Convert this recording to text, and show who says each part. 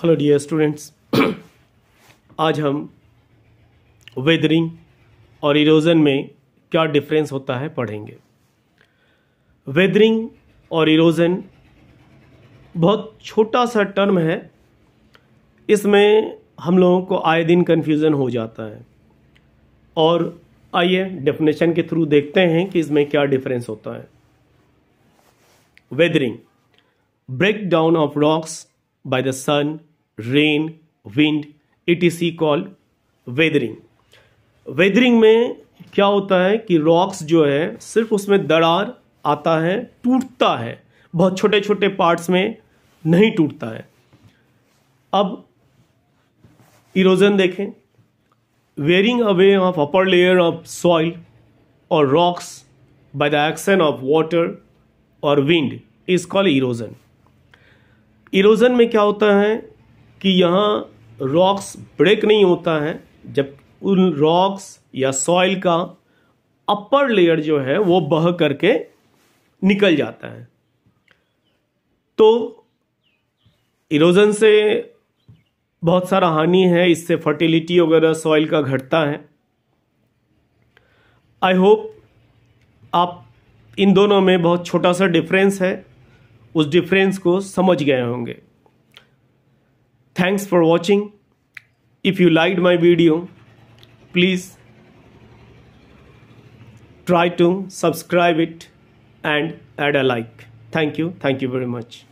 Speaker 1: Hello dear students आज हम weathering और इरोजन में क्या डिफरेंस होता है पढ़ेंगे वेदरिंग और इरोजन बहुत छोटा सा टर्म है इसमें हम लोगों को आए दिन कन्फ्यूज़न हो जाता है और आइए डेफिनेशन के थ्रू देखते हैं कि इसमें क्या डिफरेंस होता है weathering break down of rocks by the sun, rain, wind, etc. called weathering. Weathering में क्या होता है कि रॉक्स जो है सिर्फ उसमें दरार आता है टूटता है बहुत छोटे छोटे पार्ट्स में नहीं टूटता है अब इरोजन देखें wearing away of upper layer of soil और rocks by the action of water or wind is called erosion. Erosion में क्या होता है कि यहाँ रॉक्स ब्रेक नहीं होता है जब उन रॉक्स या सॉइल का अपर लेयर जो है वो बह करके निकल जाता है तो इरोजन से बहुत सारा हानि है इससे फर्टिलिटी वगैरह सॉइल का घटता है आई होप आप इन दोनों में बहुत छोटा सा डिफरेंस है उस डिफरेंस को समझ गए होंगे thanks for watching if you like my video please try to subscribe it and add a like thank you thank you very much